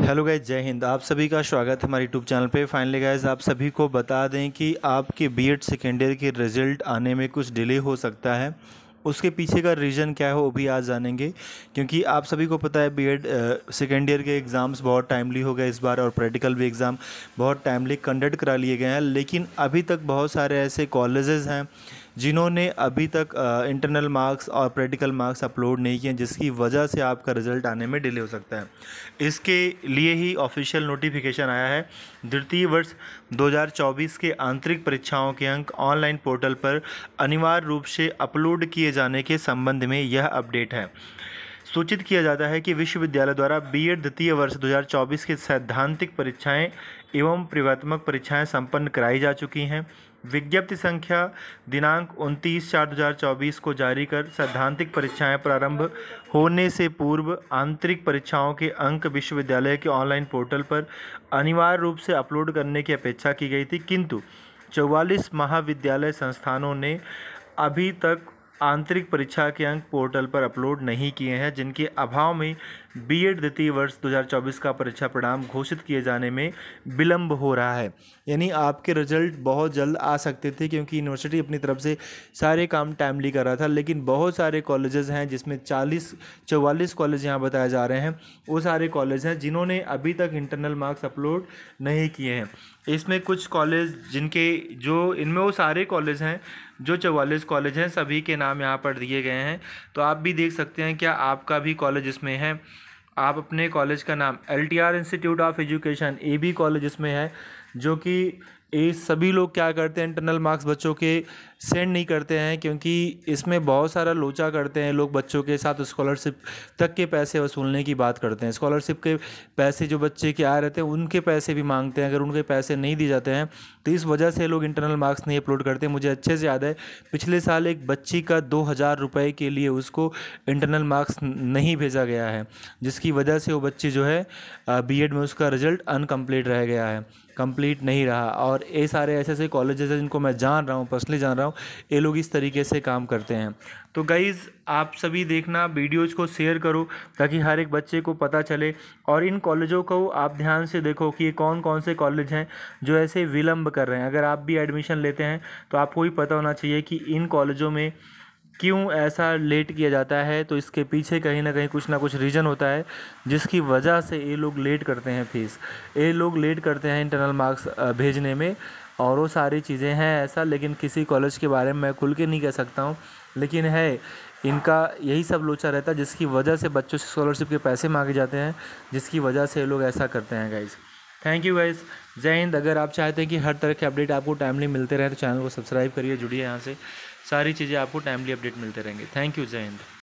hello guys जय हिंद आप सभी का स्वागत है हमारे यूट्यूब चैनल पे फाइनली गाइज आप सभी को बता दें कि आपके बीएड सेकेंड ईयर के रिज़ल्ट आने में कुछ डिले हो सकता है उसके पीछे का रीज़न क्या है वो भी आज जानेंगे क्योंकि आप सभी को पता है बीएड सेकेंड ईयर के एग्ज़ाम्स बहुत टाइमली हो गए इस बार और प्रैक्टिकल भी एग्ज़ाम बहुत टाइमली कंडक्ट करा लिए गए हैं लेकिन अभी तक बहुत सारे ऐसे कॉलेजेस हैं जिन्होंने अभी तक इंटरनल मार्क्स और प्रैक्टिकल मार्क्स अपलोड नहीं किए जिसकी वजह से आपका रिजल्ट आने में डिले हो सकता है इसके लिए ही ऑफिशियल नोटिफिकेशन आया है द्वितीय वर्ष 2024 के आंतरिक परीक्षाओं के अंक ऑनलाइन पोर्टल पर अनिवार्य रूप से अपलोड किए जाने के संबंध में यह अपडेट है सूचित किया जाता है कि विश्वविद्यालय द्वारा एड द्वितीय वर्ष 2024 की सैद्धांतिक परीक्षाएं एवं प्रयोगात्मक परीक्षाएं संपन्न कराई जा चुकी हैं विज्ञप्ति संख्या दिनांक उनतीस चार दो हज़ार चौबीस को जारी कर सैद्धांतिक परीक्षाएं प्रारंभ होने से पूर्व आंतरिक परीक्षाओं के अंक विश्वविद्यालय के ऑनलाइन पोर्टल पर अनिवार्य रूप से अपलोड करने की अपेक्षा की गई थी किंतु चौवालीस महाविद्यालय संस्थानों ने अभी तक आंतरिक परीक्षा के अंक पोर्टल पर अपलोड नहीं किए हैं जिनके अभाव में बीएड द्वितीय वर्ष 2024 का परीक्षा परिणाम घोषित किए जाने में विलंब हो रहा है यानी आपके रिजल्ट बहुत जल्द आ सकते थे क्योंकि यूनिवर्सिटी अपनी तरफ से सारे काम टाइमली कर रहा था लेकिन बहुत सारे कॉलेजेस हैं जिसमें चालीस चौवालीस कॉलेज यहाँ बताए जा रहे हैं वो सारे कॉलेज हैं जिन्होंने अभी तक इंटरनल मार्क्स अपलोड नहीं किए हैं इसमें कुछ कॉलेज जिनके जो इनमें वो सारे कॉलेज हैं जो चवालीस कॉलेज हैं सभी के नाम यहाँ पर दिए गए हैं तो आप भी देख सकते हैं क्या आपका भी कॉलेज इसमें है आप अपने कॉलेज का नाम L T R institute of education A B college इसमें है जो कि ये सभी लोग क्या करते हैं इंटरनल मार्क्स बच्चों के सेंड नहीं करते हैं क्योंकि इसमें बहुत सारा लोचा करते हैं लोग बच्चों के साथ स्कॉलरशिप तक के पैसे वसूलने की बात करते हैं स्कॉलरशिप के पैसे जो बच्चे के आ रहते हैं उनके पैसे भी मांगते हैं अगर उनके पैसे नहीं दिए जाते हैं तो इस वजह से लोग इंटरनल मार्क्स नहीं अपलोड करते मुझे अच्छे से याद है पिछले साल एक बच्ची का दो हज़ार रुपये के लिए उसको इंटरनल मार्क्स नहीं भेजा गया है जिसकी वजह से वो बच्ची जो है बी में उसका रिज़ल्ट अनकम्प्लीट रह गया है कंप्लीट नहीं रहा और ये सारे ऐसे ऐसे कॉलेजेस हैं जिनको मैं जान रहा हूँ पर्सनली जान रहा हूँ ये लोग इस तरीके से काम करते हैं तो गाइज़ आप सभी देखना वीडियोज को शेयर करो ताकि हर एक बच्चे को पता चले और इन कॉलेजों को आप ध्यान से देखो कि ये कौन कौन से कॉलेज हैं जो ऐसे विलम्ब कर रहे हैं अगर आप भी एडमिशन लेते हैं तो आपको भी पता होना चाहिए कि इन कॉलेजों में क्यों ऐसा लेट किया जाता है तो इसके पीछे कहीं ना कहीं कुछ ना कुछ रीज़न होता है जिसकी वजह से ये लोग लेट करते हैं फीस ये लोग लेट करते हैं इंटरनल मार्क्स भेजने में और वो सारी चीज़ें हैं ऐसा लेकिन किसी कॉलेज के बारे में मैं खुल के नहीं कह सकता हूँ लेकिन है इनका यही सब लोचा रहता है जिसकी वजह से बच्चों से स्कॉलरशिप के पैसे मांगे जाते हैं जिसकी वजह से ये लोग ऐसा करते हैं गाइज़ थैंक यू गाइज़ जय हिंद अगर आप चाहते हैं कि हर तरह के अपडेट आपको टाइमली मिलते रहे तो चैनल को सब्सक्राइब करिए जुड़िए यहाँ से सारी चीज़ें आपको टाइमली अपडेट मिलते रहेंगे थैंक यू जय हिंद